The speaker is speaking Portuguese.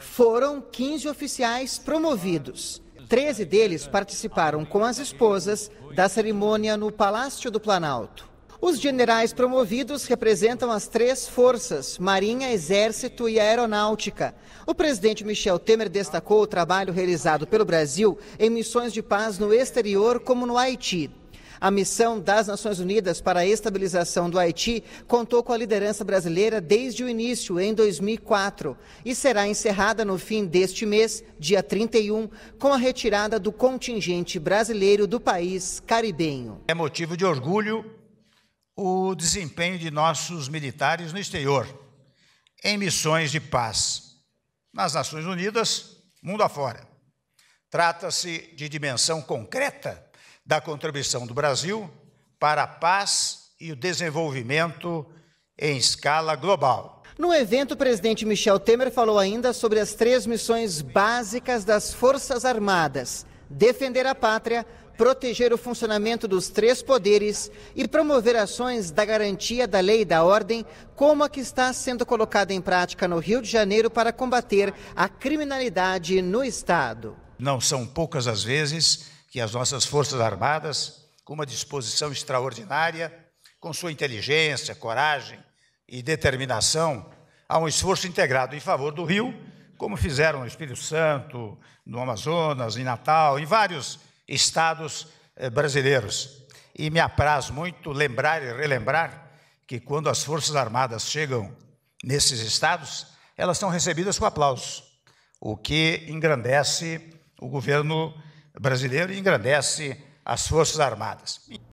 Foram 15 oficiais promovidos. 13 deles participaram com as esposas da cerimônia no Palácio do Planalto. Os generais promovidos representam as três forças: Marinha, Exército e Aeronáutica. O presidente Michel Temer destacou o trabalho realizado pelo Brasil em missões de paz no exterior, como no Haiti. A missão das Nações Unidas para a estabilização do Haiti contou com a liderança brasileira desde o início, em 2004, e será encerrada no fim deste mês, dia 31, com a retirada do contingente brasileiro do país caribenho. É motivo de orgulho o desempenho de nossos militares no exterior, em missões de paz, nas Nações Unidas, mundo afora. Trata-se de dimensão concreta da contribuição do Brasil para a paz e o desenvolvimento em escala global. No evento, o presidente Michel Temer falou ainda sobre as três missões básicas das Forças Armadas: defender a pátria, proteger o funcionamento dos três poderes e promover ações da garantia da lei e da ordem, como a que está sendo colocada em prática no Rio de Janeiro para combater a criminalidade no Estado. Não são poucas as vezes que as nossas Forças Armadas, com uma disposição extraordinária, com sua inteligência, coragem e determinação, há um esforço integrado em favor do Rio, como fizeram no Espírito Santo, no Amazonas, em Natal, em vários estados eh, brasileiros. E me apraz muito lembrar e relembrar que quando as Forças Armadas chegam nesses estados, elas são recebidas com aplausos, o que engrandece o governo brasileiro e engrandece as Forças Armadas.